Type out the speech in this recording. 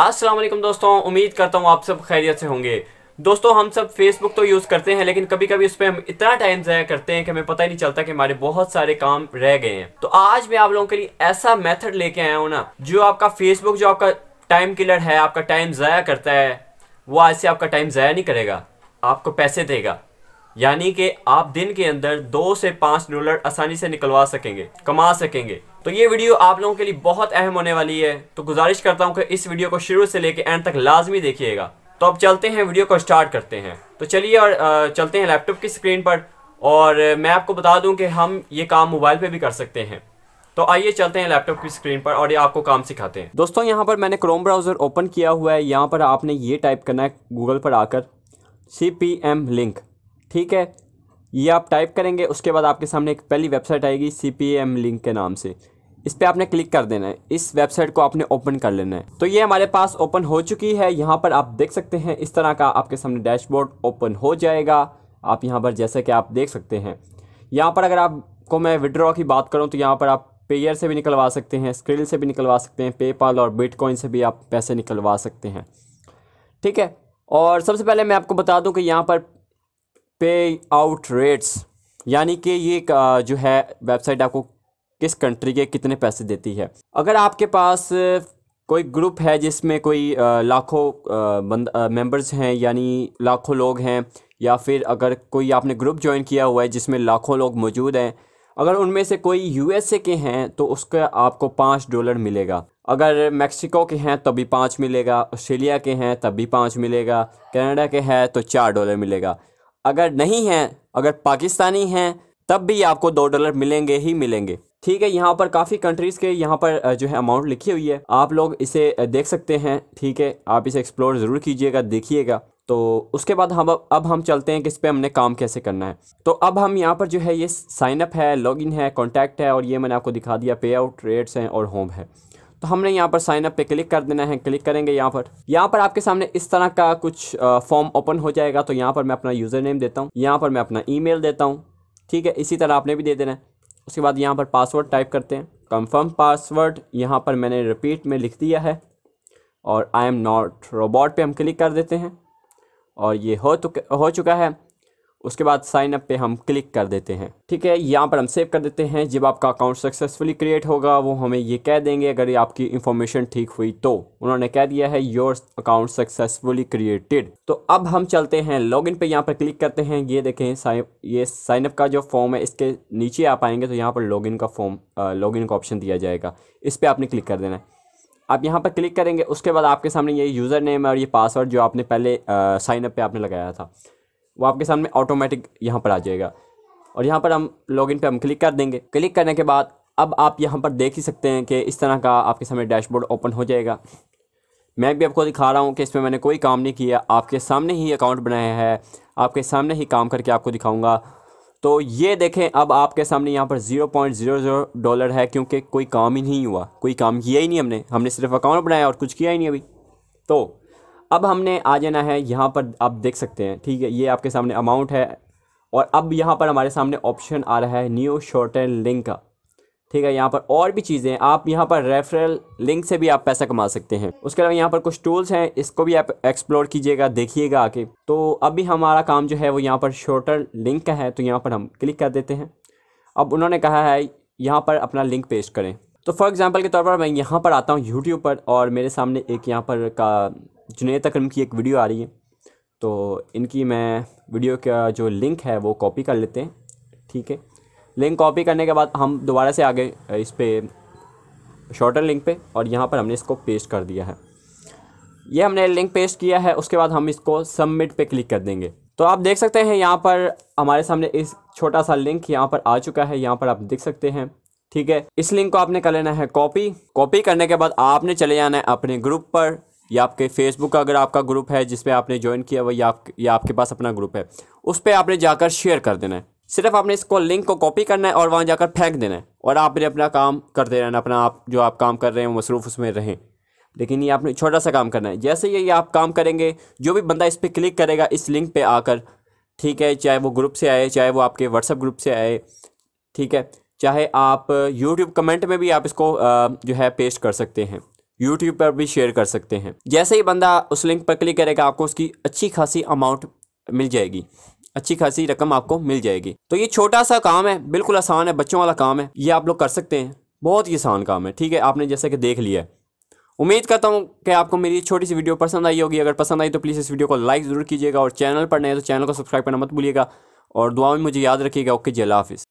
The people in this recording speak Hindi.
अस्सलाम वालेकुम दोस्तों उम्मीद करता हूँ आप सब खैरियत से होंगे दोस्तों हम सब फेसबुक तो यूज़ करते हैं लेकिन कभी कभी उस पर हम इतना टाइम ज़ाया करते हैं कि हमें पता ही नहीं चलता कि हमारे बहुत सारे काम रह गए हैं तो आज मैं आप लोगों के लिए ऐसा मेथड लेके आया हूँ ना जो आपका फेसबुक जो आपका टाइम किलर है आपका टाइम ज़ाया करता है वो आज से आपका टाइम ज़ाया नहीं करेगा आपको पैसे देगा यानी कि आप दिन के अंदर दो से पाँच डॉलर आसानी से निकलवा सकेंगे कमा सकेंगे तो ये वीडियो आप लोगों के लिए बहुत अहम होने वाली है तो गुजारिश करता हूँ कि इस वीडियो को शुरू से लेकर एंड तक लाजमी देखिएगा तो अब चलते हैं वीडियो को स्टार्ट करते हैं तो चलिए और चलते हैं लैपटॉप की स्क्रीन पर और मैं आपको बता दूं कि हम ये काम मोबाइल पे भी कर सकते हैं तो आइए चलते हैं लैपटॉप की स्क्रीन पर और ये आपको काम सिखाते हैं दोस्तों यहाँ पर मैंने क्रोम ब्राउज़र ओपन किया हुआ है यहाँ पर आपने ये टाइप करना है गूगल पर आकर सी पी एम लिंक ठीक है ये आप टाइप करेंगे उसके बाद आपके सामने एक पहली वेबसाइट आएगी सी पी एम लिंक के नाम से इस पर आपने क्लिक कर देना है इस वेबसाइट को आपने ओपन कर लेना है तो ये हमारे पास ओपन हो चुकी है यहाँ पर आप देख सकते हैं इस तरह का आपके सामने डैशबोर्ड ओपन हो जाएगा आप यहाँ पर जैसे कि आप देख सकते हैं यहाँ पर अगर आपको मैं विड्रॉ की बात करूँ तो यहाँ पर आप पेयर से भी निकलवा सकते हैं स्क्रिल से भी निकलवा सकते हैं पेपाल और बिटकॉइन से भी आप पैसे निकलवा सकते हैं ठीक है और सबसे पहले मैं आपको बता दूं कि यहाँ पर पे आउट रेट्स यानी कि ये जो है वेबसाइट आपको किस कंट्री के कितने पैसे देती है अगर आपके पास कोई ग्रुप है जिसमें कोई लाखों बंद मेंबर्स हैं यानी लाखों लोग हैं या फिर अगर कोई आपने ग्रुप ज्वाइन किया हुआ है जिसमें लाखों लोग मौजूद हैं अगर उनमें से कोई यूएसए के हैं तो उसका आपको पाँच डॉलर मिलेगा अगर मेक्सिको के हैं तब भी पाँच मिलेगा ऑस्ट्रेलिया के हैं तब भी पाँच मिलेगा कनाडा के हैं तो चार डॉलर मिलेगा अगर नहीं हैं अगर पाकिस्तानी हैं तब भी आपको दो डॉलर मिलेंगे ही मिलेंगे ठीक है यहाँ पर काफ़ी कंट्रीज़ के यहाँ पर जो है अमाउंट लिखी हुई है आप लोग इसे देख सकते हैं ठीक है आप इसे एक्सप्लोर ज़रूर कीजिएगा देखिएगा तो उसके बाद हम अब हम चलते हैं कि इस पर हमने काम कैसे करना है तो अब हम यहाँ पर जो है ये साइनअप है लॉगिन है कॉन्टैक्ट है और ये मैंने आपको दिखा दिया पे आउट रेट्स हैं और होम है तो हमने यहाँ पर साइन अप पे क्लिक कर देना है क्लिक करेंगे यहाँ पर यहाँ पर आपके सामने इस तरह का कुछ फॉर्म ओपन हो जाएगा तो यहाँ पर मैं अपना यूज़र नेम देता हूँ यहाँ पर मैं अपना ई देता हूँ ठीक है इसी तरह आपने भी दे देना है उसके बाद यहाँ पर पासवर्ड टाइप करते हैं कंफर्म पासवर्ड यहाँ पर मैंने रिपीट में लिख दिया है और आई एम नॉट रोबोट पे हम क्लिक कर देते हैं और ये हो चुका हो चुका है उसके बाद साइन अप पे हम क्लिक कर देते हैं ठीक है यहाँ पर हम सेव कर देते हैं जब आपका अकाउंट सक्सेसफुली क्रिएट होगा वो हमें ये कह देंगे अगर आपकी इन्फॉर्मेशन ठीक हुई तो उन्होंने कह दिया है योर अकाउंट सक्सेसफुली क्रिएटेड तो अब हम चलते हैं लॉग इन पर यहाँ पर क्लिक करते हैं ये देखें साइन ये साइनअप का जो फॉर्म है इसके नीचे आप आएंगे तो यहाँ पर लॉगिन का फॉर्म लॉगिन का ऑप्शन दिया जाएगा इस पर आपने क्लिक कर देना है आप यहाँ पर क्लिक करेंगे उसके बाद आपके सामने ये यूज़र नेम और ये पासवर्ड जो आपने पहले साइनअप पे आपने लगाया था वो आपके सामने ऑटोमेटिक यहाँ पर आ जाएगा और यहाँ पर हम लॉगिन पे हम क्लिक कर देंगे क्लिक करने के बाद अब आप यहाँ पर देख ही सकते हैं कि इस तरह का आपके सामने डैशबोर्ड ओपन हो जाएगा मैं भी आपको दिखा रहा हूँ कि इसमें मैंने कोई काम नहीं किया आपके सामने ही अकाउंट बनाया है आपके सामने ही काम करके आपको दिखाऊँगा तो ये देखें अब आपके सामने यहाँ पर zero point zero zero dollar है क्योंकि कोई काम ही नहीं हुआ कोई काम किया ही नहीं हमने हमने सिर्फ अकाउंट बनाया और कुछ किया ही नहीं अभी तो अब हमने आ जाना है यहाँ पर आप देख सकते हैं ठीक है ये आपके सामने अमाउंट है और अब यहाँ पर हमारे सामने ऑप्शन आ रहा है न्यू शॉर्ट एंड लिंक का ठीक है यहाँ पर और भी चीज़ें आप यहाँ पर रेफरल लिंक से भी आप पैसा कमा सकते हैं उसके अलावा यहाँ पर कुछ टूल्स हैं इसको भी आप एक्सप्लोर कीजिएगा देखिएगा आके तो अभी हमारा काम जो है वो यहाँ पर शॉर्टर लिंक का है तो यहाँ पर हम क्लिक कर देते हैं अब उन्होंने कहा है यहाँ पर अपना लिंक पेश करें तो फॉर एग्ज़ाम्पल के तौर पर मैं यहाँ पर आता हूँ यूट्यूब पर और मेरे सामने एक यहाँ पर का जुनेद अक्रम की एक वीडियो आ रही है तो इनकी मैं वीडियो का जो लिंक है वो कॉपी कर लेते हैं ठीक है लिंक कॉपी करने के बाद हम दोबारा से आगे इस पर शॉर्टर लिंक पे और यहाँ पर हमने इसको पेस्ट कर दिया है ये हमने लिंक पेस्ट किया है उसके बाद हम इसको सबमिट पे क्लिक कर देंगे तो आप देख सकते हैं यहाँ पर हमारे सामने इस छोटा सा लिंक यहाँ पर आ चुका है यहाँ पर आप देख सकते हैं ठीक है इस लिंक को आपने कर लेना है कॉपी कॉपी करने के बाद आपने चले जाना है अपने ग्रुप पर या आपके फेसबुक का अगर आपका ग्रुप है जिसपे आपने ज्वाइन किया हुआ या, आप, या आपके पास अपना ग्रुप है उस पर आपने जाकर शेयर कर देना है सिर्फ आपने इसको लिंक को कॉपी करना है और वहाँ जाकर फेंक देना है और आपने अपना काम करते रहना अपना आप जो आप काम कर रहे हैं मसरूफ़ उसमें रहें लेकिन ये आपने छोटा सा काम करना है जैसे ये आप काम करेंगे जो भी बंदा इस पर क्लिक करेगा इस लिंक पर आकर ठीक है चाहे वो ग्रुप से आए चाहे वो आपके व्हाट्सअप ग्रुप से आए ठीक है चाहे आप यूट्यूब कमेंट में भी आप इसको जो है पेस्ट कर सकते हैं यूट्यूब पर भी शेयर कर सकते हैं जैसे ही बंदा उस लिंक पर क्लिक करेगा आपको उसकी अच्छी खासी अमाउंट मिल जाएगी अच्छी खासी रकम आपको मिल जाएगी तो ये छोटा सा काम है बिल्कुल आसान है बच्चों वाला काम है ये आप लोग कर सकते हैं बहुत ही आसान काम है ठीक है आपने जैसे कि देख लिया उम्मीद करता हूँ कि आपको मेरी छोटी सी वीडियो पसंद आई होगी अगर पसंद आई तो प्लीज़ इस वीडियो को लाइक ज़रूर कीजिएगा और चैनल पर नए तो चैनल को सब्सक्राइब करना मत भूलिएगा और दुआ में मुझे याद रखिएगा ओके जिला हाफिस